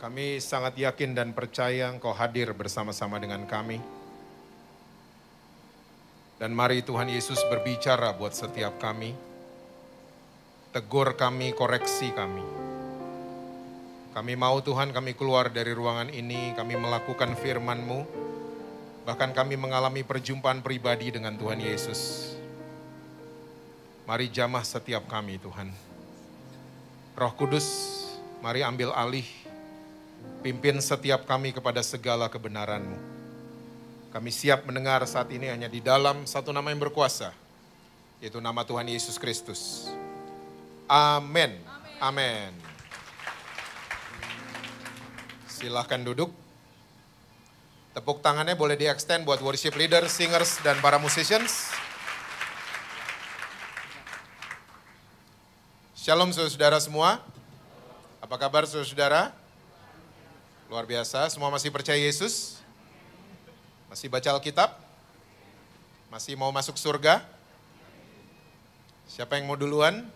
Kami sangat yakin dan percaya Engkau hadir bersama-sama dengan kami. Dan mari Tuhan Yesus berbicara buat setiap kami. Tegur kami, koreksi kami. Kami mau Tuhan kami keluar dari ruangan ini, kami melakukan firman-Mu. Bahkan kami mengalami perjumpaan pribadi dengan Tuhan Yesus. Mari jamah setiap kami Tuhan. Roh Kudus, mari ambil alih Pimpin setiap kami kepada segala kebenaran-Mu. Kami siap mendengar saat ini hanya di dalam satu nama yang berkuasa, yaitu nama Tuhan Yesus Kristus. Amin. Amin. Silahkan duduk. Tepuk tangannya boleh di-extend buat worship leader, singers, dan para musicians. Shalom saudara semua. Apa kabar saudara? Luar biasa, semua masih percaya Yesus? Masih baca Alkitab? Masih mau masuk surga? Siapa yang mau duluan?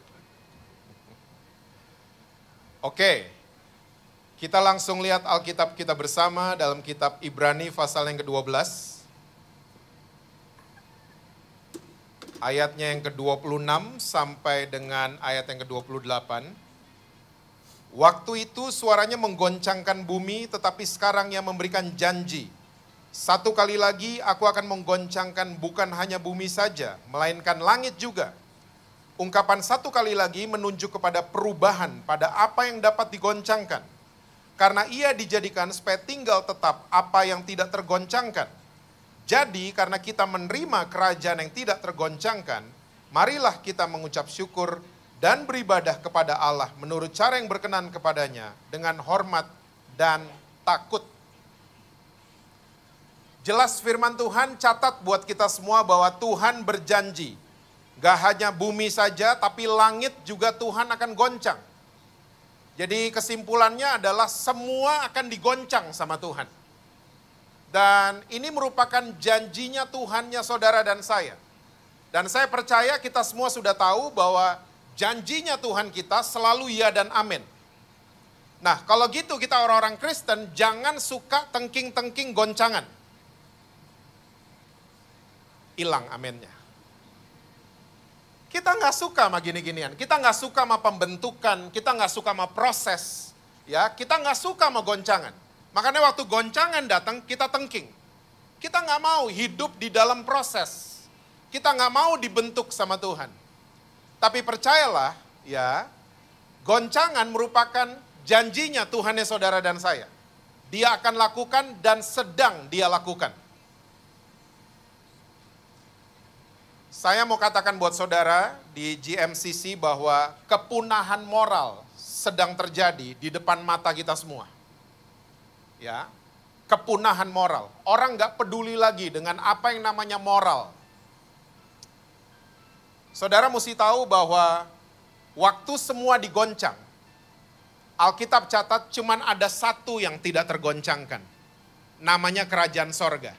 Oke, kita langsung lihat Alkitab kita bersama dalam kitab Ibrani pasal yang ke-12. Ayatnya yang ke-26 sampai dengan ayat yang ke-28. Waktu itu suaranya menggoncangkan bumi, tetapi sekarang ia memberikan janji. Satu kali lagi aku akan menggoncangkan bukan hanya bumi saja, melainkan langit juga. Ungkapan satu kali lagi menunjuk kepada perubahan pada apa yang dapat digoncangkan. Karena ia dijadikan supaya tinggal tetap apa yang tidak tergoncangkan. Jadi karena kita menerima kerajaan yang tidak tergoncangkan, marilah kita mengucap syukur dan beribadah kepada Allah menurut cara yang berkenan kepadanya dengan hormat dan takut. Jelas firman Tuhan catat buat kita semua bahwa Tuhan berjanji. Gak hanya bumi saja tapi langit juga Tuhan akan goncang. Jadi kesimpulannya adalah semua akan digoncang sama Tuhan. Dan ini merupakan janjinya Tuhannya saudara dan saya. Dan saya percaya kita semua sudah tahu bahwa Janjinya Tuhan kita selalu ya dan amin. Nah, kalau gitu kita orang-orang Kristen jangan suka tengking-tengking goncangan. Hilang aminnya. Kita nggak suka sama gini-ginian. Kita nggak suka sama pembentukan. Kita nggak suka sama proses. Ya, kita nggak suka sama goncangan. Makanya waktu goncangan datang, kita tengking. Kita nggak mau hidup di dalam proses. Kita nggak mau dibentuk sama Tuhan. Tapi percayalah, ya, goncangan merupakan janjinya Tuhannya saudara dan saya. Dia akan lakukan dan sedang dia lakukan. Saya mau katakan buat saudara di GMCC bahwa kepunahan moral sedang terjadi di depan mata kita semua. Ya, kepunahan moral. Orang nggak peduli lagi dengan apa yang namanya moral. Saudara mesti tahu bahwa waktu semua digoncang, Alkitab catat cuman ada satu yang tidak tergoncangkan. Namanya kerajaan sorga.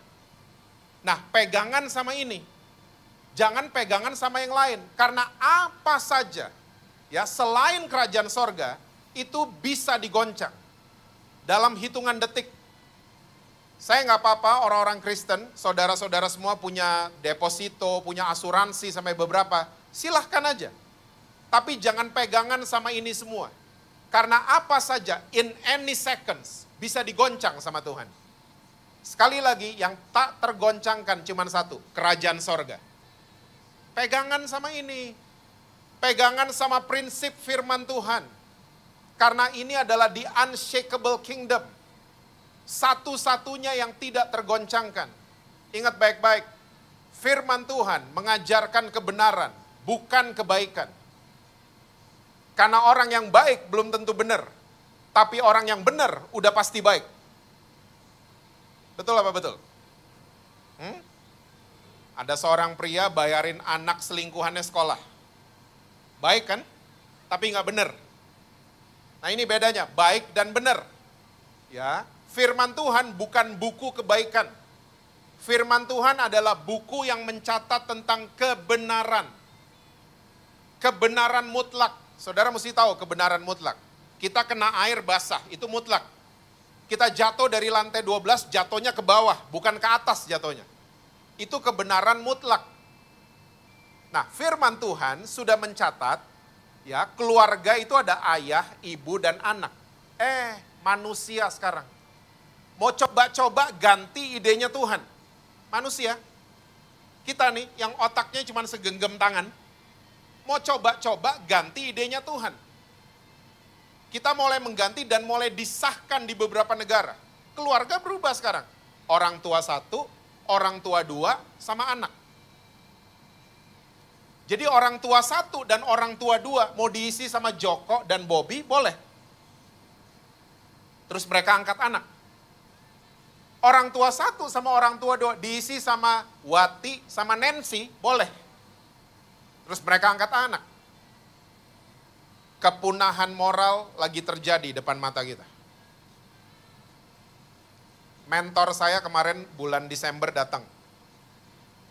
Nah pegangan sama ini. Jangan pegangan sama yang lain. Karena apa saja ya selain kerajaan sorga itu bisa digoncang. Dalam hitungan detik saya nggak apa-apa orang-orang Kristen, saudara-saudara semua punya deposito, punya asuransi sampai beberapa. Silahkan aja. Tapi jangan pegangan sama ini semua. Karena apa saja in any seconds bisa digoncang sama Tuhan. Sekali lagi yang tak tergoncangkan cuma satu, kerajaan sorga. Pegangan sama ini, pegangan sama prinsip firman Tuhan. Karena ini adalah the unshakable kingdom satu-satunya yang tidak tergoncangkan. Ingat baik-baik, firman Tuhan mengajarkan kebenaran, bukan kebaikan. Karena orang yang baik belum tentu benar, tapi orang yang benar udah pasti baik. Betul apa betul? Hmm? Ada seorang pria bayarin anak selingkuhannya sekolah. Baik kan? Tapi nggak benar. Nah ini bedanya, baik dan benar. Ya, Firman Tuhan bukan buku kebaikan. Firman Tuhan adalah buku yang mencatat tentang kebenaran. Kebenaran mutlak. Saudara mesti tahu kebenaran mutlak. Kita kena air basah, itu mutlak. Kita jatuh dari lantai 12, jatuhnya ke bawah, bukan ke atas jatuhnya. Itu kebenaran mutlak. Nah, firman Tuhan sudah mencatat ya, keluarga itu ada ayah, ibu dan anak. Eh, manusia sekarang Mau coba-coba ganti idenya Tuhan. Manusia. Kita nih yang otaknya cuma segenggam tangan. Mau coba-coba ganti idenya Tuhan. Kita mulai mengganti dan mulai disahkan di beberapa negara. Keluarga berubah sekarang. Orang tua satu, orang tua dua, sama anak. Jadi orang tua satu dan orang tua dua mau diisi sama Joko dan Bobby boleh. Terus mereka angkat anak orang tua satu sama orang tua dua diisi sama Wati sama Nancy boleh. Terus mereka angkat anak. Kepunahan moral lagi terjadi depan mata kita. Mentor saya kemarin bulan Desember datang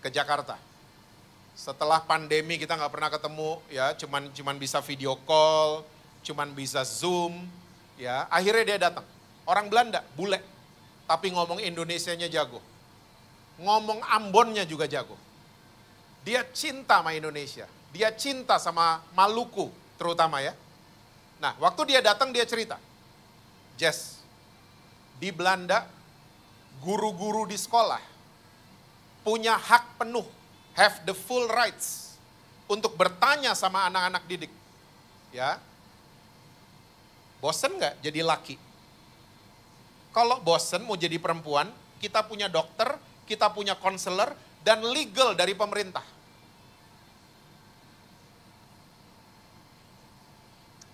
ke Jakarta. Setelah pandemi kita nggak pernah ketemu ya, cuman cuman bisa video call, cuman bisa zoom, ya. Akhirnya dia datang. Orang Belanda, bule tapi ngomong Indonesianya jago. Ngomong Ambonnya juga jago. Dia cinta sama Indonesia. Dia cinta sama Maluku terutama ya. Nah, waktu dia datang dia cerita. Jess, di Belanda guru-guru di sekolah punya hak penuh, have the full rights untuk bertanya sama anak-anak didik. Ya. Bosen nggak jadi laki? Kalau bosen mau jadi perempuan, kita punya dokter, kita punya konselor, dan legal dari pemerintah.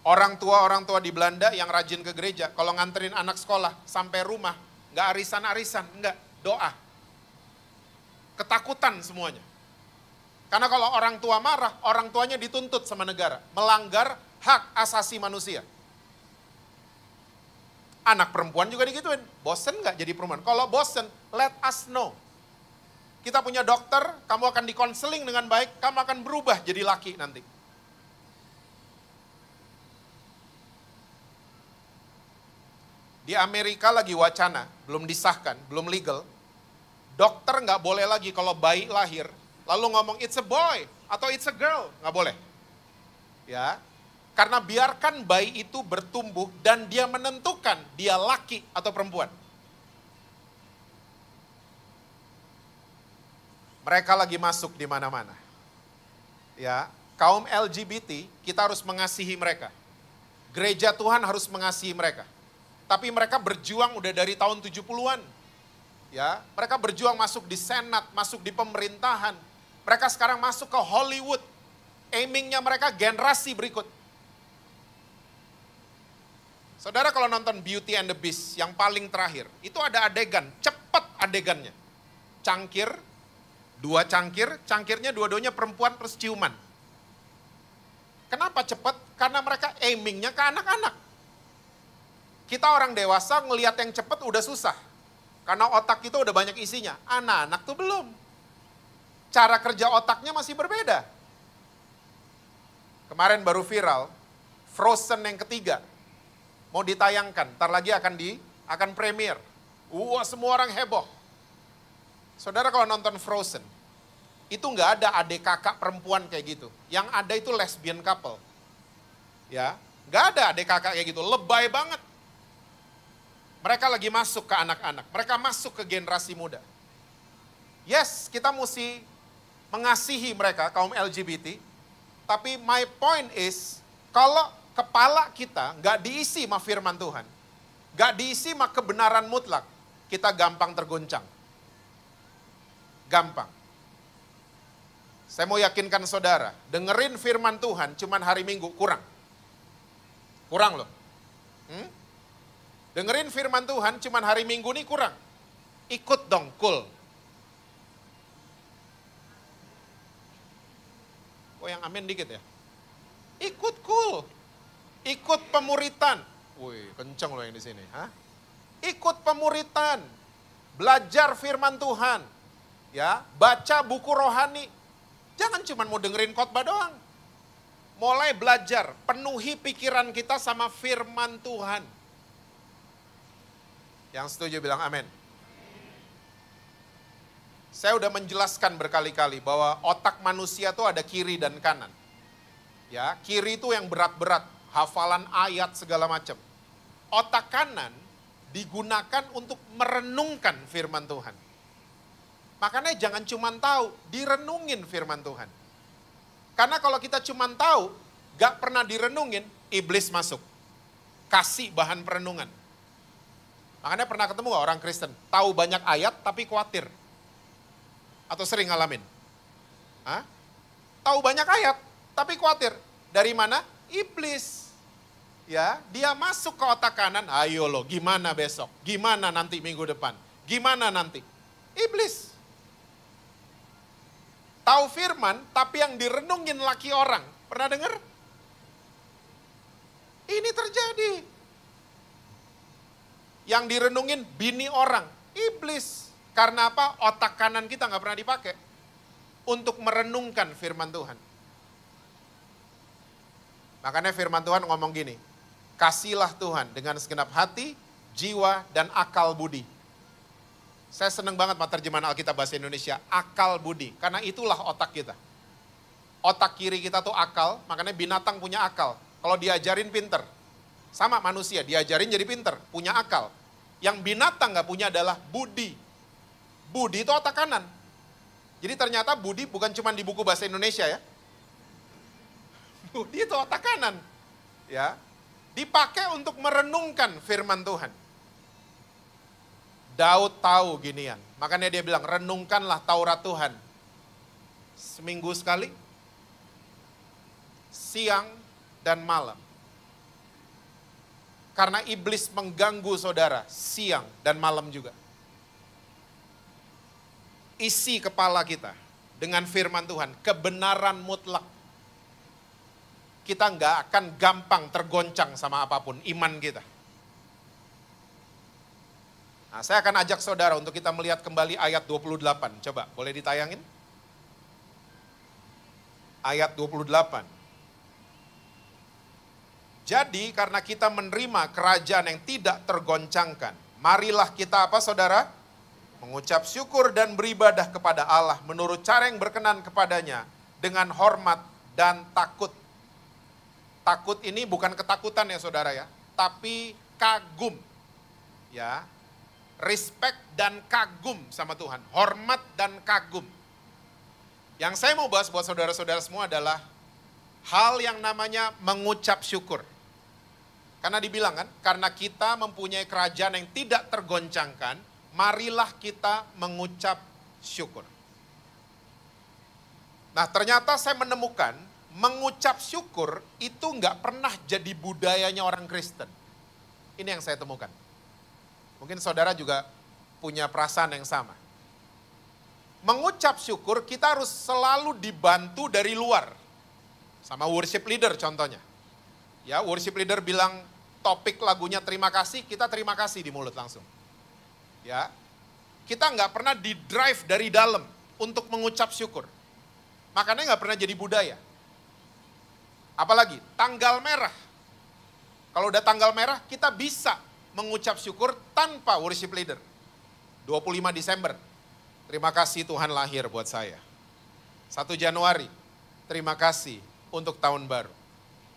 Orang tua-orang tua di Belanda yang rajin ke gereja, kalau nganterin anak sekolah sampai rumah, nggak arisan-arisan, nggak doa. Ketakutan semuanya. Karena kalau orang tua marah, orang tuanya dituntut sama negara. Melanggar hak asasi manusia. Anak perempuan juga digituin. Bosen nggak jadi perempuan? Kalau bosen, let us know. Kita punya dokter, kamu akan dikonseling dengan baik, kamu akan berubah jadi laki nanti. Di Amerika lagi wacana, belum disahkan, belum legal. Dokter nggak boleh lagi kalau bayi lahir, lalu ngomong it's a boy atau it's a girl, nggak boleh. Ya, karena biarkan bayi itu bertumbuh dan dia menentukan dia laki atau perempuan. Mereka lagi masuk di mana-mana. Ya, kaum LGBT kita harus mengasihi mereka. Gereja Tuhan harus mengasihi mereka. Tapi mereka berjuang udah dari tahun 70-an. Ya, mereka berjuang masuk di senat, masuk di pemerintahan. Mereka sekarang masuk ke Hollywood. Aimingnya mereka generasi berikut Saudara kalau nonton Beauty and the Beast yang paling terakhir, itu ada adegan, cepat adegannya. Cangkir, dua cangkir, cangkirnya dua-duanya perempuan terus ciuman. Kenapa cepat? Karena mereka aimingnya ke anak-anak. Kita orang dewasa ngelihat yang cepat udah susah. Karena otak itu udah banyak isinya. Anak-anak tuh belum. Cara kerja otaknya masih berbeda. Kemarin baru viral, Frozen yang ketiga. Mau ditayangkan, ntar lagi akan di akan premier. Wah, semua orang heboh. Saudara kalau nonton Frozen, itu nggak ada adik kakak perempuan kayak gitu. Yang ada itu lesbian couple. Ya, nggak ada adik kakak kayak gitu, lebay banget. Mereka lagi masuk ke anak-anak, mereka masuk ke generasi muda. Yes, kita mesti mengasihi mereka, kaum LGBT. Tapi my point is, kalau kepala kita nggak diisi sama firman Tuhan, Gak diisi sama kebenaran mutlak, kita gampang terguncang. Gampang. Saya mau yakinkan saudara, dengerin firman Tuhan cuman hari Minggu, kurang. Kurang loh. Hmm? Dengerin firman Tuhan cuman hari Minggu ini kurang. Ikut dong, cool. Kok oh, yang amin dikit ya? Ikut cool. Ikut pemuritan. Wih, kenceng loh yang di sini. Hah? Ikut pemuritan. Belajar firman Tuhan. Ya, baca buku rohani. Jangan cuma mau dengerin khotbah doang. Mulai belajar, penuhi pikiran kita sama firman Tuhan. Yang setuju bilang amin. Saya udah menjelaskan berkali-kali bahwa otak manusia itu ada kiri dan kanan. Ya, kiri itu yang berat-berat hafalan ayat segala macam. Otak kanan digunakan untuk merenungkan firman Tuhan. Makanya jangan cuma tahu, direnungin firman Tuhan. Karena kalau kita cuma tahu, gak pernah direnungin, iblis masuk. Kasih bahan perenungan. Makanya pernah ketemu gak orang Kristen? Tahu banyak ayat tapi khawatir. Atau sering ngalamin? Hah? Tahu banyak ayat tapi khawatir. Dari mana? iblis. Ya, dia masuk ke otak kanan, ayo lo, gimana besok? Gimana nanti minggu depan? Gimana nanti? Iblis. Tahu firman, tapi yang direnungin laki orang. Pernah dengar? Ini terjadi. Yang direnungin bini orang, iblis. Karena apa? Otak kanan kita nggak pernah dipakai untuk merenungkan firman Tuhan. Makanya firman Tuhan ngomong gini, kasihlah Tuhan dengan segenap hati, jiwa, dan akal budi. Saya senang banget terjemahan Alkitab Bahasa Indonesia, akal budi. Karena itulah otak kita. Otak kiri kita tuh akal, makanya binatang punya akal. Kalau diajarin pinter. Sama manusia, diajarin jadi pinter, punya akal. Yang binatang gak punya adalah budi. Budi itu otak kanan. Jadi ternyata budi bukan cuma di buku bahasa Indonesia ya dia itu otak kanan. Ya. Dipakai untuk merenungkan firman Tuhan. Daud tahu ginian. Makanya dia bilang, renungkanlah Taurat Tuhan. Seminggu sekali, siang dan malam. Karena iblis mengganggu saudara siang dan malam juga. Isi kepala kita dengan firman Tuhan, kebenaran mutlak kita nggak akan gampang tergoncang sama apapun iman kita. Nah, saya akan ajak saudara untuk kita melihat kembali ayat 28. Coba, boleh ditayangin? Ayat 28. Jadi karena kita menerima kerajaan yang tidak tergoncangkan, marilah kita apa saudara? Mengucap syukur dan beribadah kepada Allah menurut cara yang berkenan kepadanya dengan hormat dan takut Takut ini bukan ketakutan ya saudara ya, tapi kagum. Ya, respect dan kagum sama Tuhan, hormat dan kagum. Yang saya mau bahas buat saudara-saudara semua adalah hal yang namanya mengucap syukur. Karena dibilang kan, karena kita mempunyai kerajaan yang tidak tergoncangkan, marilah kita mengucap syukur. Nah ternyata saya menemukan mengucap syukur itu nggak pernah jadi budayanya orang Kristen. Ini yang saya temukan. Mungkin saudara juga punya perasaan yang sama. Mengucap syukur kita harus selalu dibantu dari luar. Sama worship leader contohnya. Ya, worship leader bilang topik lagunya terima kasih, kita terima kasih di mulut langsung. Ya. Kita nggak pernah di drive dari dalam untuk mengucap syukur. Makanya nggak pernah jadi budaya. Apalagi tanggal merah. Kalau udah tanggal merah, kita bisa mengucap syukur tanpa worship leader. 25 Desember, terima kasih Tuhan lahir buat saya. 1 Januari, terima kasih untuk tahun baru.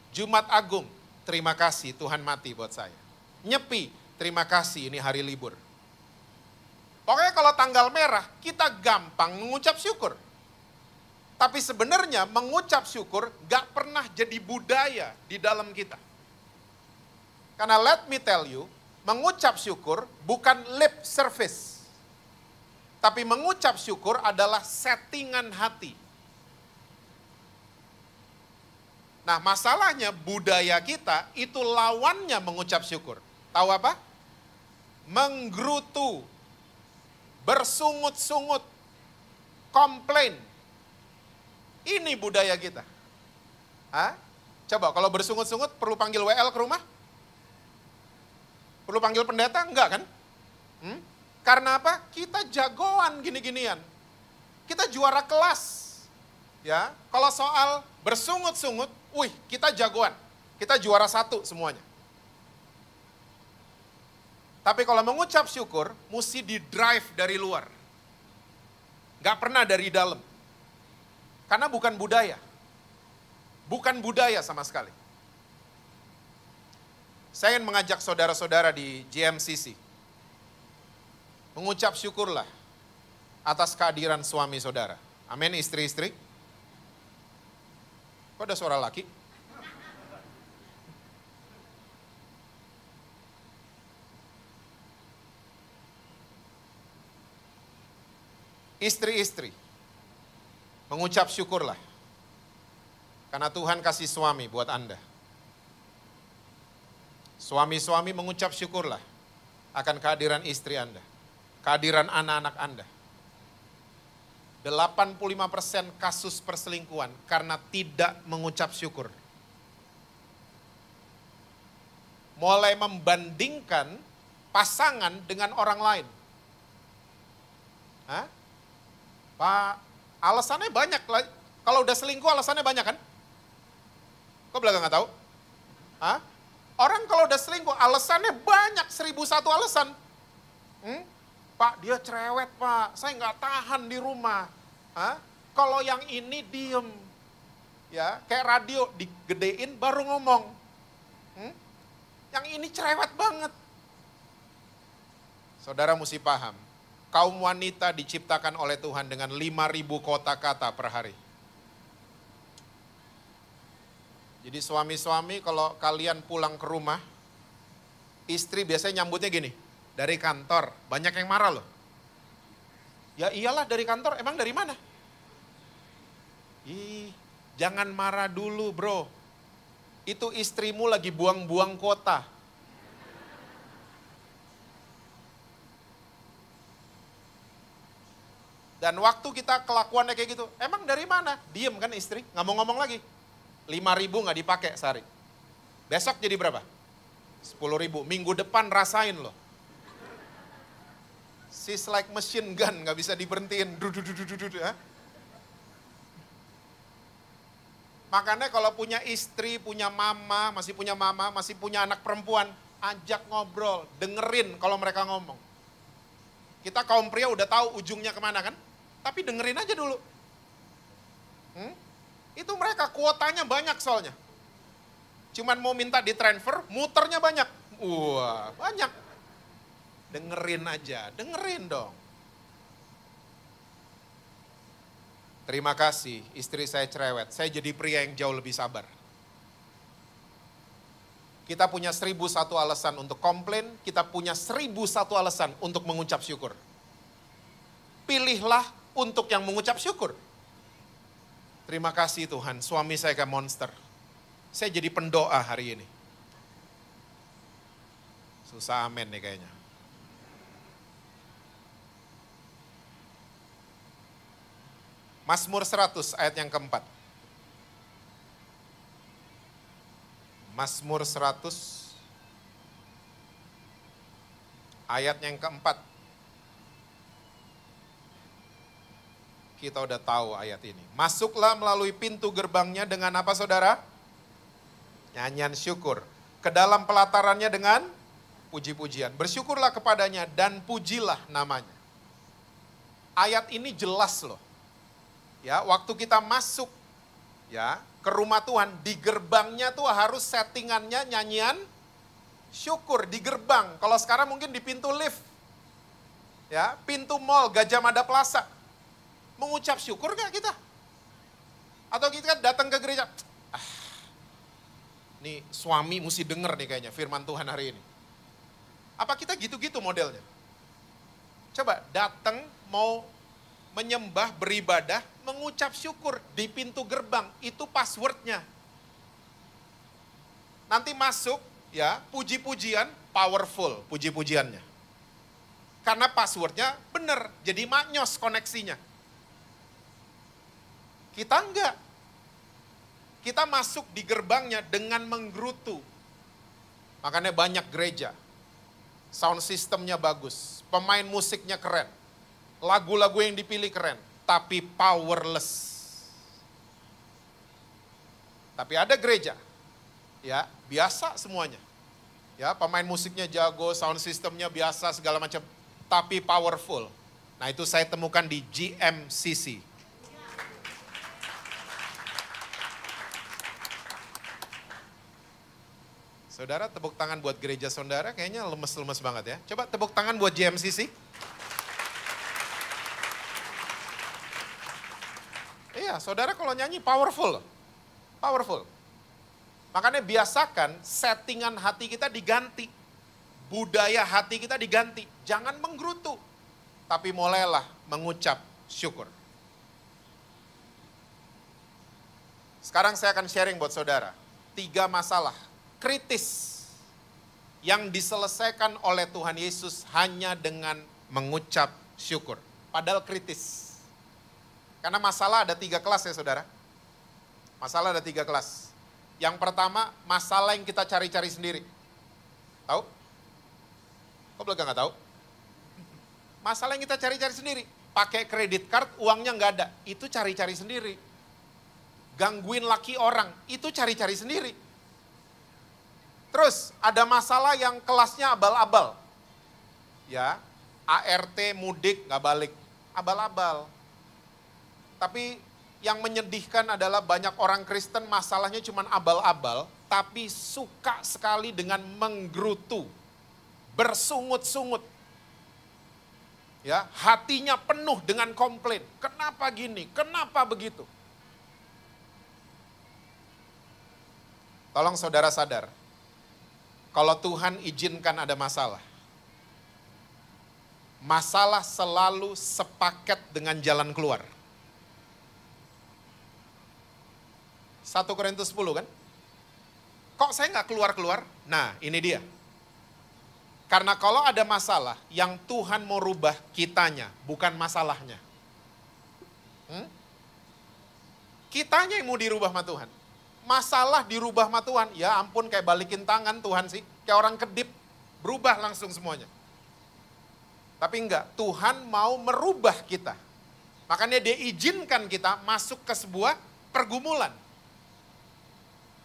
Jumat Agung, terima kasih Tuhan mati buat saya. Nyepi, terima kasih ini hari libur. Pokoknya kalau tanggal merah, kita gampang mengucap syukur. Tapi sebenarnya mengucap syukur gak pernah jadi budaya di dalam kita. Karena let me tell you, mengucap syukur bukan lip service. Tapi mengucap syukur adalah settingan hati. Nah masalahnya budaya kita itu lawannya mengucap syukur. Tahu apa? Menggerutu, bersungut-sungut, komplain, ini budaya kita. Hah? Coba kalau bersungut-sungut perlu panggil WL ke rumah? Perlu panggil pendeta? Enggak kan? Hmm? Karena apa? Kita jagoan gini-ginian. Kita juara kelas. Ya, kalau soal bersungut-sungut, wih, kita jagoan. Kita juara satu semuanya. Tapi kalau mengucap syukur, mesti di drive dari luar. Gak pernah dari dalam. Karena bukan budaya. Bukan budaya sama sekali. Saya ingin mengajak saudara-saudara di GMCC. Mengucap syukurlah atas kehadiran suami saudara. Amin istri-istri. Kok ada suara laki? Istri-istri mengucap syukurlah. Karena Tuhan kasih suami buat Anda. Suami-suami mengucap syukurlah akan kehadiran istri Anda, kehadiran anak-anak Anda. 85% kasus perselingkuhan karena tidak mengucap syukur. Mulai membandingkan pasangan dengan orang lain. Hah? Pak, Alasannya banyak. Kalau udah selingkuh alasannya banyak kan? Kok belakang nggak tahu? Hah? Orang kalau udah selingkuh alasannya banyak, seribu satu alasan. Hmm? Pak, dia cerewet pak, saya nggak tahan di rumah. Hah? Kalau yang ini diem, ya kayak radio digedein baru ngomong. Hmm? Yang ini cerewet banget. Saudara mesti paham, Kaum wanita diciptakan oleh Tuhan dengan 5.000 kota kata per hari. Jadi suami-suami kalau kalian pulang ke rumah, istri biasanya nyambutnya gini, dari kantor, banyak yang marah loh. Ya iyalah dari kantor, emang dari mana? Ih, jangan marah dulu bro. Itu istrimu lagi buang-buang kota Dan waktu kita kelakuannya kayak gitu, emang dari mana? Diem kan istri, nggak mau ngomong lagi. 5 ribu nggak dipakai sehari. Besok jadi berapa? 10 ribu, minggu depan rasain loh. She's like machine gun, nggak bisa diberhentiin. Ah. Makanya kalau punya istri, punya mama, masih punya mama, masih punya anak perempuan, ajak ngobrol, dengerin kalau mereka ngomong. Kita kaum pria udah tahu ujungnya kemana kan? Tapi dengerin aja dulu. Hmm? Itu mereka kuotanya banyak soalnya. Cuman mau minta di transfer muternya banyak. Wah, banyak. Dengerin aja, dengerin dong. Terima kasih, istri saya cerewet. Saya jadi pria yang jauh lebih sabar. Kita punya seribu satu alasan untuk komplain, kita punya seribu satu alasan untuk mengucap syukur. Pilihlah untuk yang mengucap syukur. Terima kasih Tuhan, suami saya kayak monster. Saya jadi pendoa hari ini. Susah amin nih kayaknya. Masmur 100 ayat yang keempat. Masmur 100 ayat yang keempat. kita udah tahu ayat ini. Masuklah melalui pintu gerbangnya dengan apa saudara? Nyanyian syukur. Ke dalam pelatarannya dengan puji-pujian. Bersyukurlah kepadanya dan pujilah namanya. Ayat ini jelas loh. Ya, waktu kita masuk ya ke rumah Tuhan, di gerbangnya tuh harus settingannya nyanyian syukur di gerbang. Kalau sekarang mungkin di pintu lift. Ya, pintu mall Gajah Mada Plaza Mengucap syukur gak kita? Atau kita kan datang ke gereja, ah, nih suami mesti denger nih kayaknya firman Tuhan hari ini. Apa kita gitu-gitu modelnya? Coba datang mau menyembah, beribadah, mengucap syukur di pintu gerbang. Itu passwordnya. Nanti masuk ya puji-pujian powerful puji-pujiannya. Karena passwordnya benar, jadi maknyos koneksinya. Kita enggak. Kita masuk di gerbangnya dengan menggerutu. Makanya banyak gereja. Sound sistemnya bagus. Pemain musiknya keren. Lagu-lagu yang dipilih keren. Tapi powerless. Tapi ada gereja. Ya, biasa semuanya. Ya, pemain musiknya jago, sound sistemnya biasa, segala macam. Tapi powerful. Nah itu saya temukan di GMCC, Saudara tepuk tangan buat gereja saudara kayaknya lemes-lemes banget ya. Coba tepuk tangan buat JMCC. Iya, saudara kalau nyanyi powerful. Powerful. Makanya biasakan settingan hati kita diganti. Budaya hati kita diganti. Jangan menggerutu. Tapi mulailah mengucap syukur. Sekarang saya akan sharing buat saudara. Tiga masalah kritis yang diselesaikan oleh Tuhan Yesus hanya dengan mengucap syukur. Padahal kritis. Karena masalah ada tiga kelas ya saudara. Masalah ada tiga kelas. Yang pertama, masalah yang kita cari-cari sendiri. Tahu? Kok belakang nggak tahu? Masalah yang kita cari-cari sendiri. Pakai kredit card, uangnya nggak ada. Itu cari-cari sendiri. Gangguin laki orang, itu cari-cari sendiri Terus ada masalah yang kelasnya abal-abal. Ya, ART mudik nggak balik, abal-abal. Tapi yang menyedihkan adalah banyak orang Kristen masalahnya cuma abal-abal, tapi suka sekali dengan menggerutu, bersungut-sungut. Ya, hatinya penuh dengan komplain. Kenapa gini? Kenapa begitu? Tolong saudara sadar, kalau Tuhan izinkan ada masalah. Masalah selalu sepaket dengan jalan keluar. 1 Korintus 10 kan? Kok saya nggak keluar-keluar? Nah ini dia. Karena kalau ada masalah yang Tuhan mau rubah kitanya, bukan masalahnya. Hmm? Kitanya yang mau dirubah sama Tuhan masalah dirubah sama Tuhan. Ya ampun kayak balikin tangan Tuhan sih. Kayak orang kedip, berubah langsung semuanya. Tapi enggak, Tuhan mau merubah kita. Makanya dia izinkan kita masuk ke sebuah pergumulan.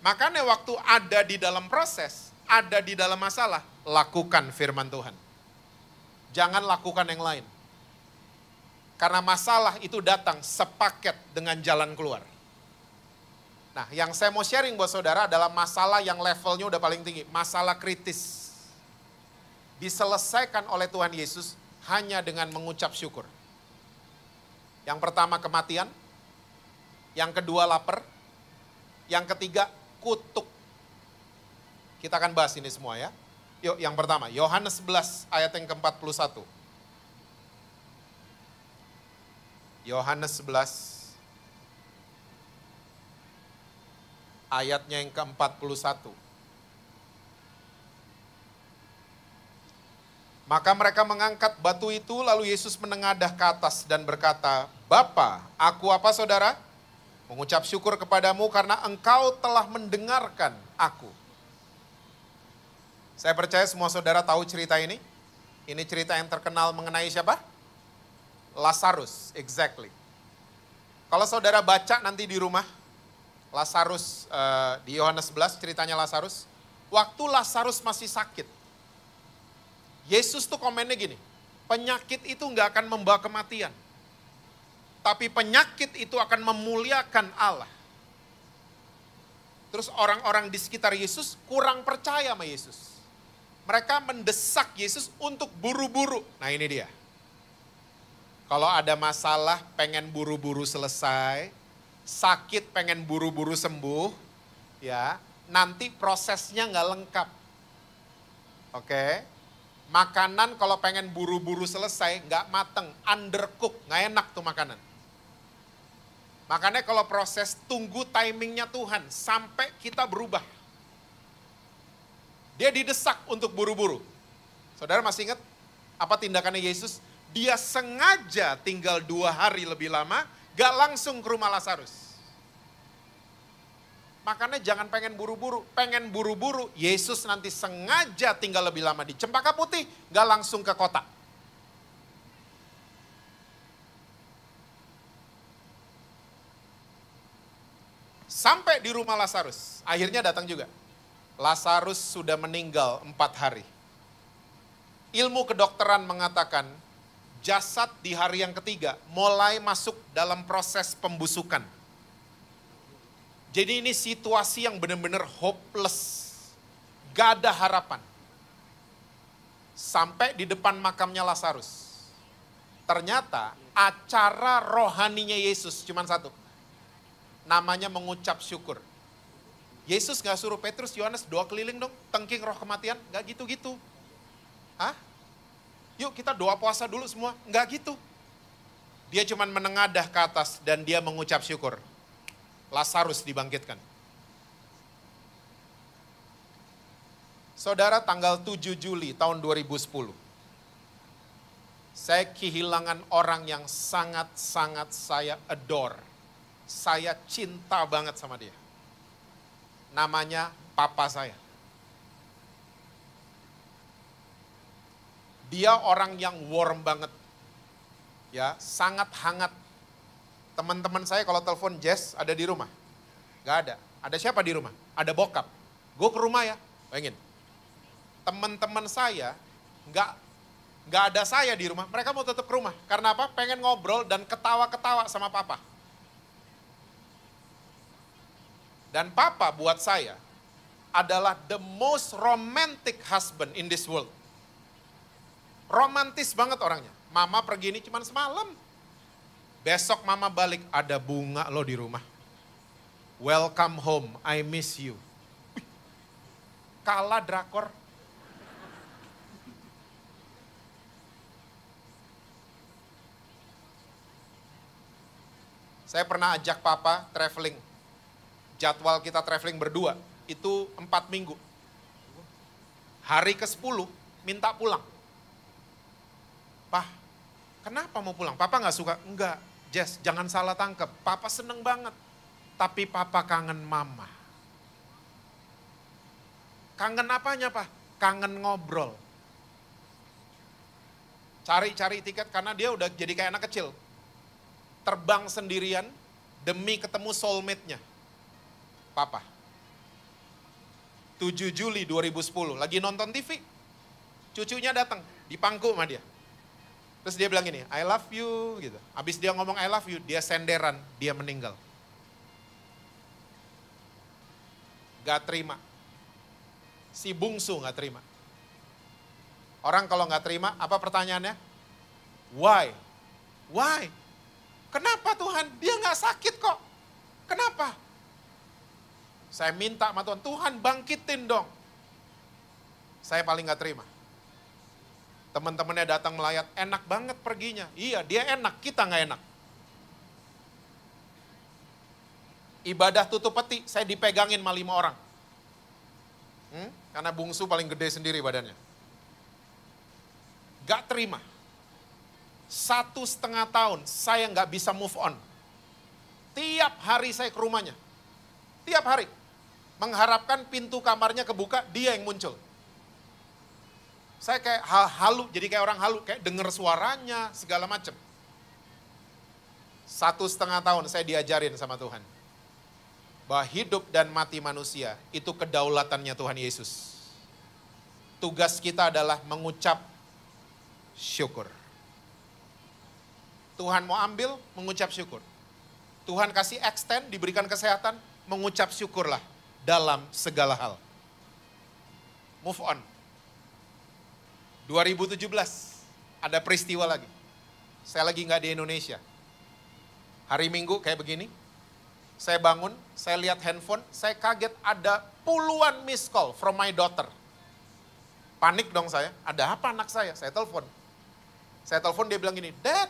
Makanya waktu ada di dalam proses, ada di dalam masalah, lakukan firman Tuhan. Jangan lakukan yang lain. Karena masalah itu datang sepaket dengan jalan keluar. Nah, yang saya mau sharing buat saudara adalah masalah yang levelnya udah paling tinggi, masalah kritis. Diselesaikan oleh Tuhan Yesus hanya dengan mengucap syukur. Yang pertama kematian, yang kedua lapar, yang ketiga kutuk. Kita akan bahas ini semua ya. Yuk, yang pertama, Yohanes 11 ayat yang ke-41. Yohanes 11 ayatnya yang ke-41. Maka mereka mengangkat batu itu lalu Yesus menengadah ke atas dan berkata, Bapa, aku apa saudara? Mengucap syukur kepadamu karena engkau telah mendengarkan aku. Saya percaya semua saudara tahu cerita ini. Ini cerita yang terkenal mengenai siapa? Lazarus, exactly. Kalau saudara baca nanti di rumah, Lazarus eh, di Yohanes 11 ceritanya Lazarus. Waktu Lazarus masih sakit, Yesus tuh komennya gini, penyakit itu nggak akan membawa kematian. Tapi penyakit itu akan memuliakan Allah. Terus orang-orang di sekitar Yesus kurang percaya sama Yesus. Mereka mendesak Yesus untuk buru-buru. Nah ini dia. Kalau ada masalah pengen buru-buru selesai, sakit pengen buru-buru sembuh, ya nanti prosesnya nggak lengkap. Oke, makanan kalau pengen buru-buru selesai nggak mateng, undercook, nggak enak tuh makanan. Makanya kalau proses tunggu timingnya Tuhan sampai kita berubah. Dia didesak untuk buru-buru. Saudara masih ingat apa tindakannya Yesus? Dia sengaja tinggal dua hari lebih lama gak langsung ke rumah Lazarus. Makanya jangan pengen buru-buru, pengen buru-buru. Yesus nanti sengaja tinggal lebih lama di Cempaka Putih, gak langsung ke kota. Sampai di rumah Lazarus, akhirnya datang juga. Lazarus sudah meninggal empat hari. Ilmu kedokteran mengatakan jasad di hari yang ketiga mulai masuk dalam proses pembusukan. Jadi ini situasi yang benar-benar hopeless. Gak ada harapan. Sampai di depan makamnya Lazarus. Ternyata acara rohaninya Yesus cuma satu. Namanya mengucap syukur. Yesus gak suruh Petrus, Yohanes doa keliling dong, tengking roh kematian. Gak gitu-gitu. Hah? yuk kita doa puasa dulu semua. Enggak gitu. Dia cuma menengadah ke atas dan dia mengucap syukur. Lazarus dibangkitkan. Saudara tanggal 7 Juli tahun 2010. Saya kehilangan orang yang sangat-sangat saya adore. Saya cinta banget sama dia. Namanya papa saya. Dia orang yang warm banget. Ya, sangat hangat. Teman-teman saya kalau telepon Jess ada di rumah? Gak ada. Ada siapa di rumah? Ada bokap. Gue ke rumah ya, pengen. Teman-teman saya nggak nggak ada saya di rumah. Mereka mau tetap ke rumah. Karena apa? Pengen ngobrol dan ketawa-ketawa sama papa. Dan papa buat saya adalah the most romantic husband in this world. Romantis banget orangnya. Mama pergi ini cuma semalam. Besok mama balik, ada bunga lo di rumah. Welcome home, I miss you. Kalah drakor. Saya pernah ajak papa traveling. Jadwal kita traveling berdua itu empat minggu. Hari ke sepuluh minta pulang. Pah, kenapa mau pulang? Papa nggak suka? Enggak, Jess, jangan salah tangkep. Papa seneng banget. Tapi papa kangen mama. Kangen apanya, Pak? Kangen ngobrol. Cari-cari tiket karena dia udah jadi kayak anak kecil. Terbang sendirian demi ketemu soulmate-nya. Papa. 7 Juli 2010, lagi nonton TV. Cucunya datang, dipangku sama dia. Terus dia bilang gini, I love you gitu. abis dia ngomong I love you, dia senderan, dia meninggal. Gak terima. Si bungsu gak terima. Orang kalau gak terima, apa pertanyaannya? Why? Why? Kenapa Tuhan? Dia gak sakit kok. Kenapa? Saya minta sama Tuhan, Tuhan bangkitin dong. Saya paling gak terima. Teman-temannya datang melayat, enak banget perginya. Iya, dia enak, kita nggak enak. Ibadah tutup peti, saya dipegangin sama lima orang. Hmm? Karena bungsu paling gede sendiri badannya. Gak terima. Satu setengah tahun saya nggak bisa move on. Tiap hari saya ke rumahnya. Tiap hari. Mengharapkan pintu kamarnya kebuka, dia yang muncul saya kayak halu, jadi kayak orang halu, kayak dengar suaranya, segala macem. Satu setengah tahun saya diajarin sama Tuhan. Bahwa hidup dan mati manusia itu kedaulatannya Tuhan Yesus. Tugas kita adalah mengucap syukur. Tuhan mau ambil, mengucap syukur. Tuhan kasih extend, diberikan kesehatan, mengucap syukurlah dalam segala hal. Move on. 2017 ada peristiwa lagi. Saya lagi nggak di Indonesia. Hari Minggu kayak begini. Saya bangun, saya lihat handphone, saya kaget ada puluhan miss call from my daughter. Panik dong saya, ada apa anak saya? Saya telepon. Saya telepon dia bilang gini, Dad,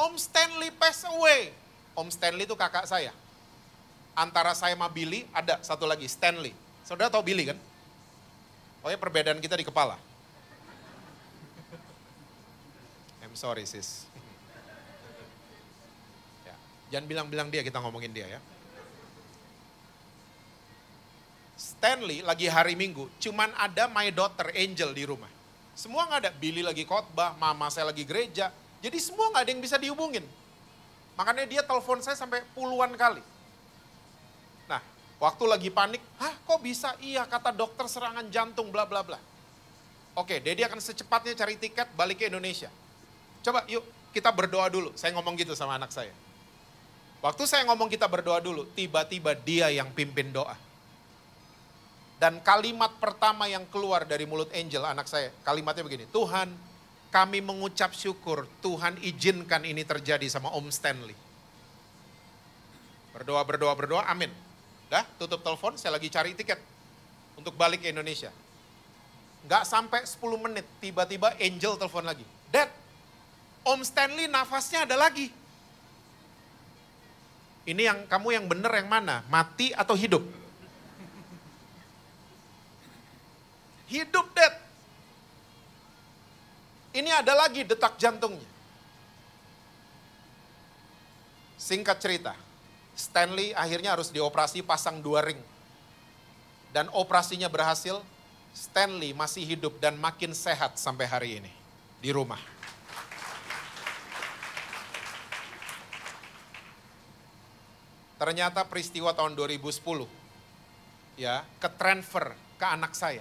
Om Stanley pass away. Om Stanley itu kakak saya. Antara saya sama Billy ada satu lagi, Stanley. Saudara tahu Billy kan? Pokoknya perbedaan kita di kepala. I'm sorry sis. Ya. Jangan bilang-bilang dia kita ngomongin dia ya. Stanley lagi hari Minggu, cuman ada my daughter Angel di rumah. Semua nggak ada, Billy lagi khotbah, mama saya lagi gereja. Jadi semua nggak ada yang bisa dihubungin. Makanya dia telepon saya sampai puluhan kali. Nah, waktu lagi panik, hah kok bisa? Iya kata dokter serangan jantung bla bla bla. Oke, Dedi akan secepatnya cari tiket balik ke Indonesia. Coba yuk kita berdoa dulu. Saya ngomong gitu sama anak saya. Waktu saya ngomong kita berdoa dulu, tiba-tiba dia yang pimpin doa. Dan kalimat pertama yang keluar dari mulut Angel anak saya, kalimatnya begini, Tuhan kami mengucap syukur Tuhan izinkan ini terjadi sama Om Stanley. Berdoa, berdoa, berdoa, amin. Dah, tutup telepon, saya lagi cari tiket untuk balik ke Indonesia. Gak sampai 10 menit, tiba-tiba Angel telepon lagi. Dad, Om Stanley nafasnya ada lagi. Ini yang kamu yang benar yang mana? Mati atau hidup? Hidup, Dad. Ini ada lagi detak jantungnya. Singkat cerita, Stanley akhirnya harus dioperasi pasang dua ring. Dan operasinya berhasil, Stanley masih hidup dan makin sehat sampai hari ini di rumah. Ternyata peristiwa tahun 2010, ya, ke transfer ke anak saya.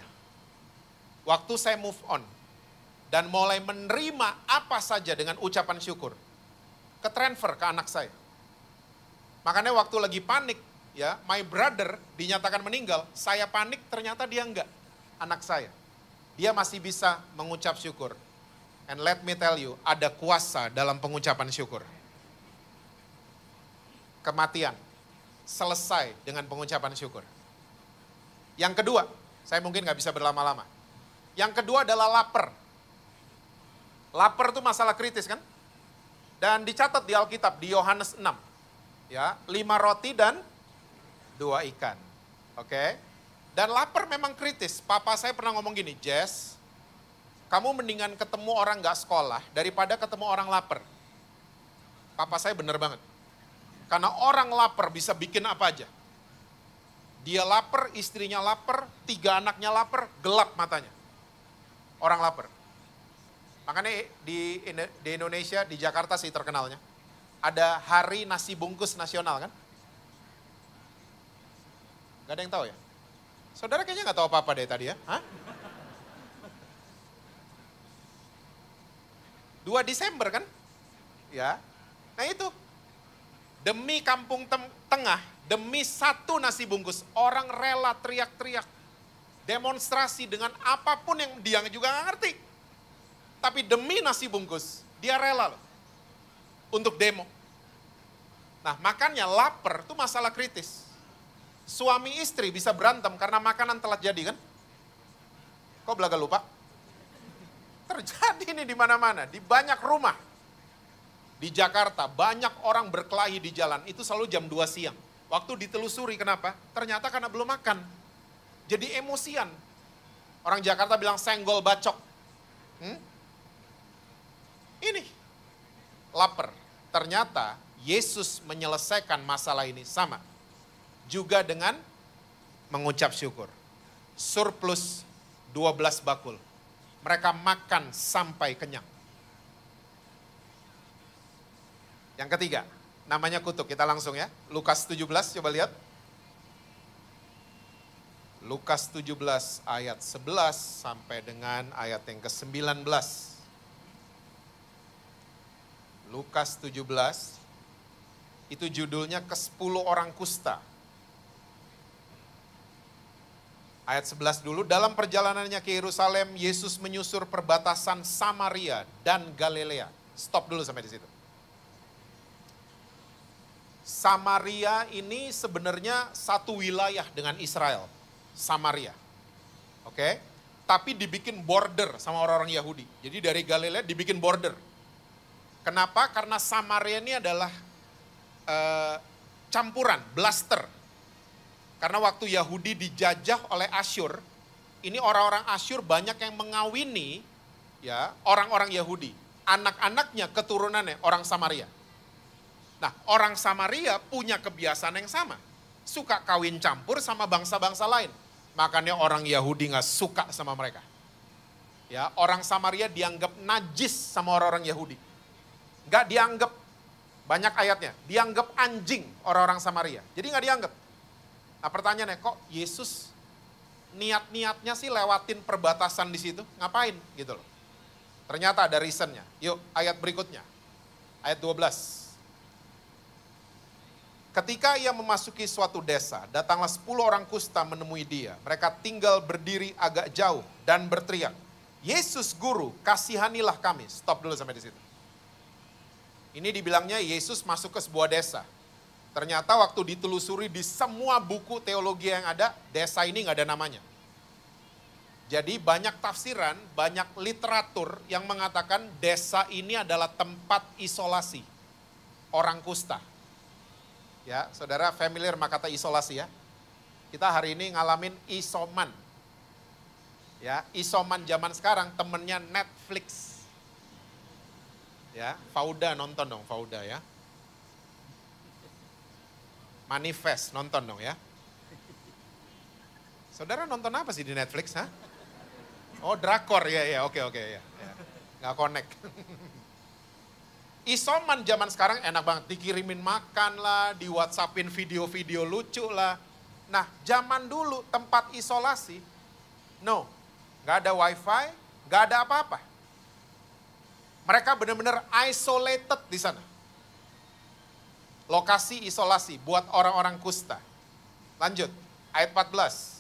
Waktu saya move on dan mulai menerima apa saja dengan ucapan syukur, ke transfer ke anak saya. Makanya waktu lagi panik, ya, my brother dinyatakan meninggal, saya panik ternyata dia enggak, anak saya. Dia masih bisa mengucap syukur. And let me tell you, ada kuasa dalam pengucapan syukur. Kematian selesai dengan pengucapan syukur. Yang kedua, saya mungkin nggak bisa berlama-lama. Yang kedua adalah lapar. Lapar itu masalah kritis kan? Dan dicatat di Alkitab di Yohanes 6. Ya, lima roti dan dua ikan. Oke. Dan lapar memang kritis. Papa saya pernah ngomong gini, Jess, kamu mendingan ketemu orang gak sekolah daripada ketemu orang lapar. Papa saya bener banget. Karena orang lapar bisa bikin apa aja. Dia lapar, istrinya lapar, tiga anaknya lapar, gelap matanya. Orang lapar. Makanya di, di Indonesia, di Jakarta sih terkenalnya. Ada hari nasi bungkus nasional kan? Gak ada yang tahu ya? Saudara kayaknya gak tahu apa-apa deh tadi ya. Hah? 2 Desember kan? Ya. Nah itu, Demi kampung tengah, demi satu nasi bungkus, orang rela teriak-teriak. Demonstrasi dengan apapun yang dia juga nggak ngerti. Tapi demi nasi bungkus, dia rela loh. Untuk demo. Nah makanya lapar itu masalah kritis. Suami istri bisa berantem karena makanan telat jadi kan? Kok belaga lupa? Terjadi ini di mana-mana, di banyak rumah di Jakarta banyak orang berkelahi di jalan itu selalu jam 2 siang. Waktu ditelusuri kenapa? Ternyata karena belum makan. Jadi emosian. Orang Jakarta bilang senggol bacok. Hmm? Ini lapar. Ternyata Yesus menyelesaikan masalah ini sama. Juga dengan mengucap syukur. Surplus 12 bakul. Mereka makan sampai kenyang. Yang ketiga, namanya kutuk. Kita langsung ya. Lukas 17 coba lihat. Lukas 17 ayat 11 sampai dengan ayat yang ke-19. Lukas 17 itu judulnya ke-10 orang kusta. Ayat 11 dulu, dalam perjalanannya ke Yerusalem, Yesus menyusur perbatasan Samaria dan Galilea. Stop dulu sampai di situ. Samaria ini sebenarnya satu wilayah dengan Israel, Samaria. Oke? Okay? Tapi dibikin border sama orang-orang Yahudi. Jadi dari Galilea dibikin border. Kenapa? Karena Samaria ini adalah uh, campuran, blaster. Karena waktu Yahudi dijajah oleh Asyur, ini orang-orang Asyur banyak yang mengawini ya orang-orang Yahudi. Anak-anaknya keturunannya orang Samaria. Nah, orang Samaria punya kebiasaan yang sama. Suka kawin campur sama bangsa-bangsa lain. Makanya orang Yahudi gak suka sama mereka. Ya, orang Samaria dianggap najis sama orang-orang Yahudi. Gak dianggap banyak ayatnya, dianggap anjing orang-orang Samaria. Jadi gak dianggap. Nah pertanyaannya kok Yesus niat-niatnya sih lewatin perbatasan di situ, ngapain gitu loh. Ternyata ada reasonnya. Yuk ayat berikutnya, ayat 12. Ketika ia memasuki suatu desa, datanglah sepuluh orang kusta menemui dia. Mereka tinggal berdiri agak jauh dan berteriak, Yesus Guru, kasihanilah kami. Stop dulu sampai di situ. Ini dibilangnya Yesus masuk ke sebuah desa. Ternyata waktu ditelusuri di semua buku teologi yang ada, desa ini nggak ada namanya. Jadi banyak tafsiran, banyak literatur yang mengatakan desa ini adalah tempat isolasi orang kusta Ya, saudara familiar sama kata isolasi ya. Kita hari ini ngalamin isoman. Ya, isoman zaman sekarang temennya Netflix. Ya, Fauda nonton dong Fauda ya. Manifest nonton dong ya. Saudara nonton apa sih di Netflix, ha? Oh, drakor ya ya, oke oke ya. ya. Gak connect. Isoman zaman sekarang enak banget, dikirimin makan lah, di WhatsAppin video-video lucu lah. Nah, zaman dulu tempat isolasi, no, nggak ada wifi, nggak ada apa-apa. Mereka benar-benar isolated di sana. Lokasi isolasi buat orang-orang kusta. Lanjut, ayat 14.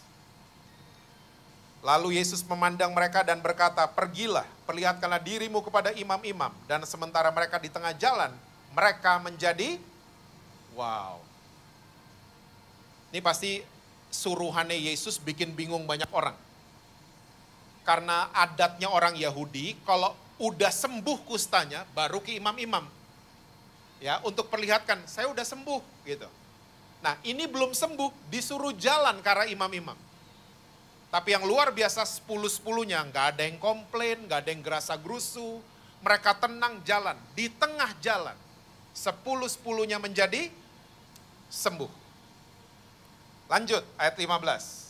Lalu Yesus memandang mereka dan berkata, Pergilah, Perlihatkanlah dirimu kepada imam-imam. Dan sementara mereka di tengah jalan, mereka menjadi wow. Ini pasti suruhannya Yesus bikin bingung banyak orang. Karena adatnya orang Yahudi, kalau udah sembuh kustanya, baru ke imam-imam. Ya, untuk perlihatkan, saya udah sembuh gitu. Nah, ini belum sembuh, disuruh jalan karena imam-imam. Tapi yang luar biasa sepuluh-sepuluhnya, nggak ada yang komplain, nggak ada yang gerasa gerusu. Mereka tenang jalan, di tengah jalan. Sepuluh-sepuluhnya menjadi sembuh. Lanjut, ayat 15.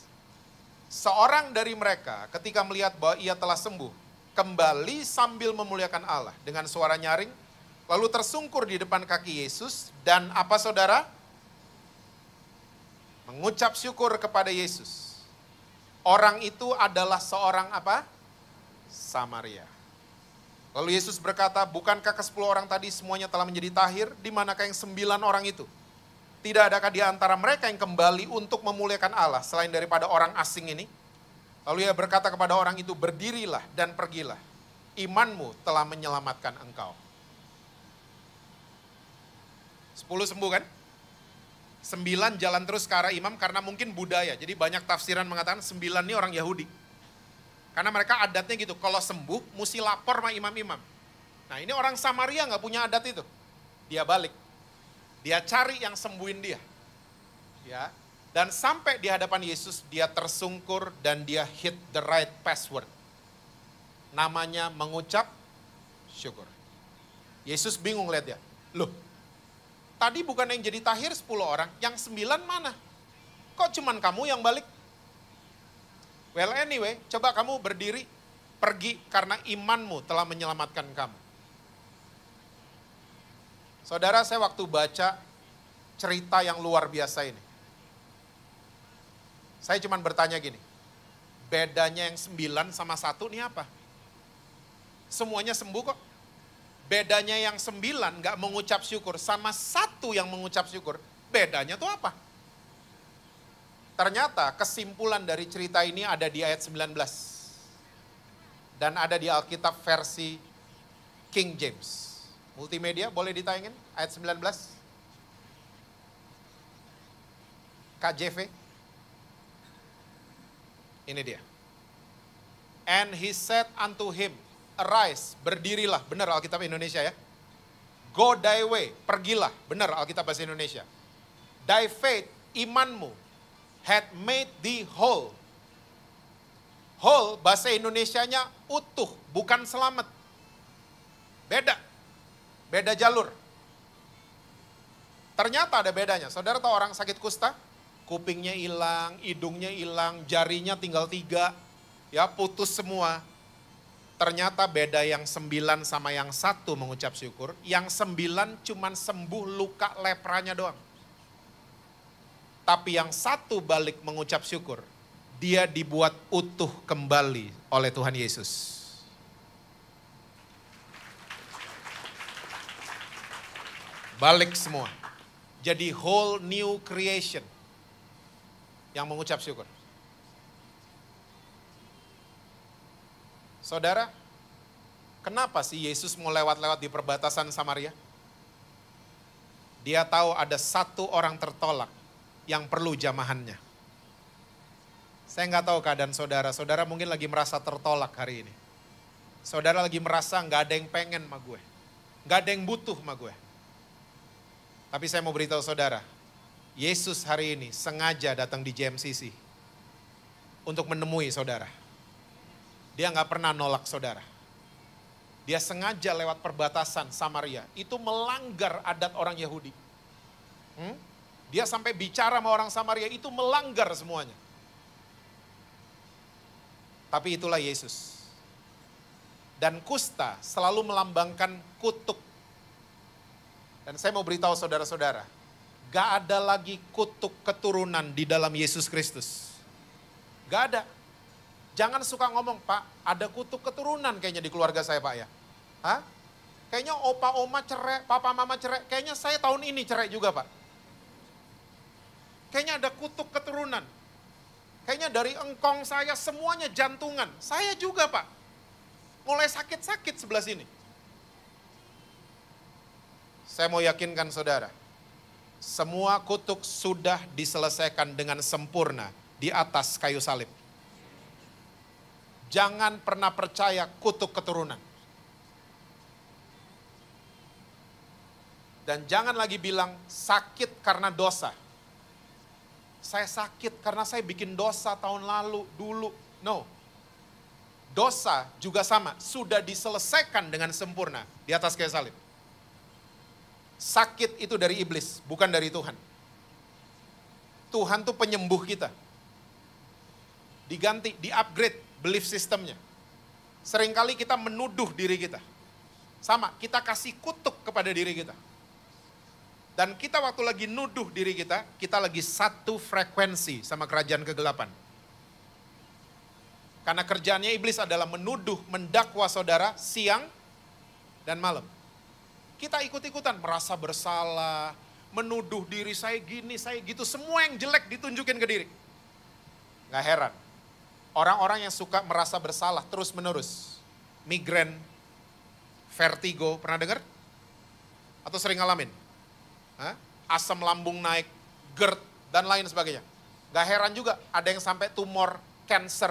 Seorang dari mereka ketika melihat bahwa ia telah sembuh, kembali sambil memuliakan Allah dengan suara nyaring, lalu tersungkur di depan kaki Yesus, dan apa saudara? Mengucap syukur kepada Yesus. Orang itu adalah seorang apa? Samaria. Lalu Yesus berkata, bukankah ke sepuluh orang tadi semuanya telah menjadi tahir? Di manakah yang sembilan orang itu? Tidak adakah di antara mereka yang kembali untuk memuliakan Allah selain daripada orang asing ini? Lalu ia berkata kepada orang itu, berdirilah dan pergilah. Imanmu telah menyelamatkan engkau. Sepuluh sembuh kan? Sembilan jalan terus ke arah imam karena mungkin budaya. Jadi banyak tafsiran mengatakan sembilan ini orang Yahudi. Karena mereka adatnya gitu, kalau sembuh mesti lapor sama imam-imam. Nah ini orang Samaria nggak punya adat itu. Dia balik. Dia cari yang sembuhin dia. Ya, dan sampai di hadapan Yesus, dia tersungkur dan dia hit the right password. Namanya mengucap syukur. Yesus bingung lihat dia. Loh, Tadi bukan yang jadi tahir 10 orang, yang 9 mana? Kok cuman kamu yang balik? Well anyway, coba kamu berdiri, pergi karena imanmu telah menyelamatkan kamu. Saudara saya waktu baca cerita yang luar biasa ini. Saya cuman bertanya gini, bedanya yang sembilan sama satu ini apa? Semuanya sembuh kok. Bedanya yang sembilan nggak mengucap syukur sama satu yang mengucap syukur, bedanya tuh apa? Ternyata kesimpulan dari cerita ini ada di ayat 19. Dan ada di Alkitab versi King James. Multimedia boleh ditayangin ayat 19. KJV. Ini dia. And he said unto him, arise, berdirilah. Benar Alkitab Indonesia ya. Go thy way, pergilah. Benar Alkitab bahasa Indonesia. Thy faith, imanmu, had made the whole. Whole, bahasa Indonesianya utuh, bukan selamat. Beda. Beda jalur. Ternyata ada bedanya. Saudara tahu orang sakit kusta? Kupingnya hilang, hidungnya hilang, jarinya tinggal tiga. Ya putus semua Ternyata beda yang sembilan sama yang satu mengucap syukur. Yang sembilan cuman sembuh luka lepranya doang. Tapi yang satu balik mengucap syukur. Dia dibuat utuh kembali oleh Tuhan Yesus. Balik semua. Jadi whole new creation. Yang mengucap syukur. Saudara, kenapa sih Yesus mau lewat-lewat di perbatasan Samaria? Dia tahu ada satu orang tertolak yang perlu jamahannya. Saya nggak tahu keadaan saudara. Saudara mungkin lagi merasa tertolak hari ini. Saudara lagi merasa nggak ada yang pengen sama gue. Nggak ada yang butuh sama gue. Tapi saya mau beritahu saudara, Yesus hari ini sengaja datang di JMCC untuk menemui saudara dia nggak pernah nolak saudara. Dia sengaja lewat perbatasan Samaria. Itu melanggar adat orang Yahudi. Hmm? Dia sampai bicara sama orang Samaria itu melanggar semuanya. Tapi itulah Yesus. Dan kusta selalu melambangkan kutuk. Dan saya mau beritahu saudara-saudara, gak ada lagi kutuk keturunan di dalam Yesus Kristus. Gak ada. Jangan suka ngomong, Pak, ada kutuk keturunan kayaknya di keluarga saya, Pak ya. Hah? Kayaknya opa oma cerai, papa mama cerai, kayaknya saya tahun ini cerai juga, Pak. Kayaknya ada kutuk keturunan. Kayaknya dari engkong saya semuanya jantungan. Saya juga, Pak. Mulai sakit-sakit sebelah sini. Saya mau yakinkan saudara, semua kutuk sudah diselesaikan dengan sempurna di atas kayu salib. Jangan pernah percaya kutuk keturunan. Dan jangan lagi bilang sakit karena dosa. Saya sakit karena saya bikin dosa tahun lalu, dulu. No. Dosa juga sama, sudah diselesaikan dengan sempurna di atas kayu salib. Sakit itu dari iblis, bukan dari Tuhan. Tuhan tuh penyembuh kita. Diganti, di-upgrade belief sistemnya. Seringkali kita menuduh diri kita. Sama, kita kasih kutuk kepada diri kita. Dan kita waktu lagi nuduh diri kita, kita lagi satu frekuensi sama kerajaan kegelapan. Karena kerjaannya iblis adalah menuduh, mendakwa saudara siang dan malam. Kita ikut-ikutan merasa bersalah, menuduh diri saya gini, saya gitu. Semua yang jelek ditunjukin ke diri. Gak heran. Orang-orang yang suka merasa bersalah terus-menerus. Migrain, vertigo, pernah dengar? Atau sering ngalamin? Asam lambung naik, GERD, dan lain sebagainya. Gak heran juga ada yang sampai tumor, cancer.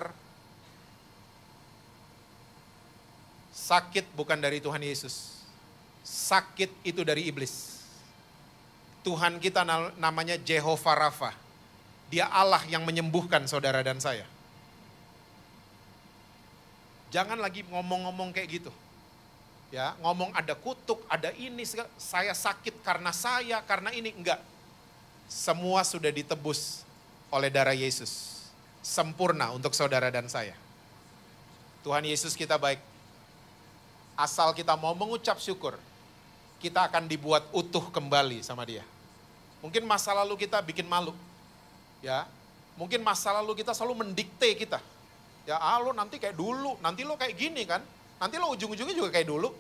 Sakit bukan dari Tuhan Yesus. Sakit itu dari iblis. Tuhan kita namanya Jehovah Rafa. Dia Allah yang menyembuhkan saudara dan saya. Jangan lagi ngomong-ngomong kayak gitu. Ya, ngomong ada kutuk, ada ini, saya sakit karena saya, karena ini. Enggak. Semua sudah ditebus oleh darah Yesus. Sempurna untuk saudara dan saya. Tuhan Yesus kita baik. Asal kita mau mengucap syukur, kita akan dibuat utuh kembali sama dia. Mungkin masa lalu kita bikin malu. Ya. Mungkin masa lalu kita selalu mendikte kita Ya ah lo nanti kayak dulu, nanti lo kayak gini kan. Nanti lo ujung-ujungnya juga kayak dulu.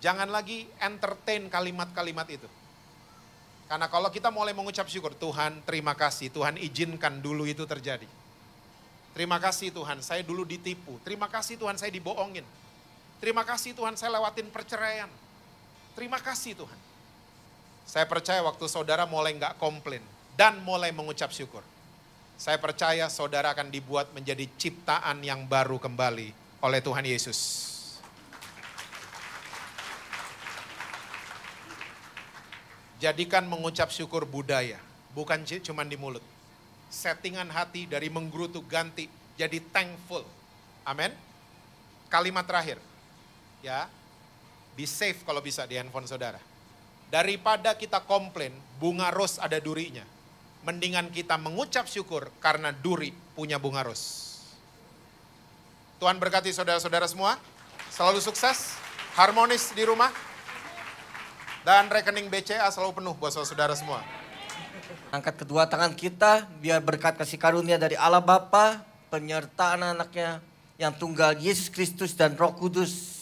Jangan lagi entertain kalimat-kalimat itu. Karena kalau kita mulai mengucap syukur, Tuhan terima kasih, Tuhan izinkan dulu itu terjadi. Terima kasih Tuhan, saya dulu ditipu. Terima kasih Tuhan, saya dibohongin. Terima kasih Tuhan, saya lewatin perceraian. Terima kasih Tuhan. Saya percaya waktu saudara mulai nggak komplain dan mulai mengucap syukur. Saya percaya saudara akan dibuat menjadi ciptaan yang baru kembali oleh Tuhan Yesus. Jadikan mengucap syukur budaya, bukan cuma di mulut. Settingan hati dari menggerutu ganti jadi thankful. Amin. Kalimat terakhir. Ya. Di save kalau bisa di handphone saudara. Daripada kita komplain, bunga ros ada durinya mendingan kita mengucap syukur karena duri punya bunga ros. Tuhan berkati saudara-saudara semua, selalu sukses, harmonis di rumah, dan rekening BCA selalu penuh buat saudara-saudara semua. Angkat kedua tangan kita, biar berkat kasih karunia dari Allah Bapa, penyertaan anak-anaknya yang tunggal Yesus Kristus dan Roh Kudus.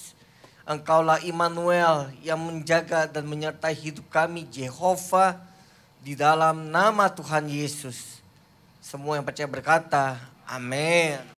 Engkaulah Immanuel yang menjaga dan menyertai hidup kami, Jehovah di dalam nama Tuhan Yesus, semua yang percaya berkata, Amin.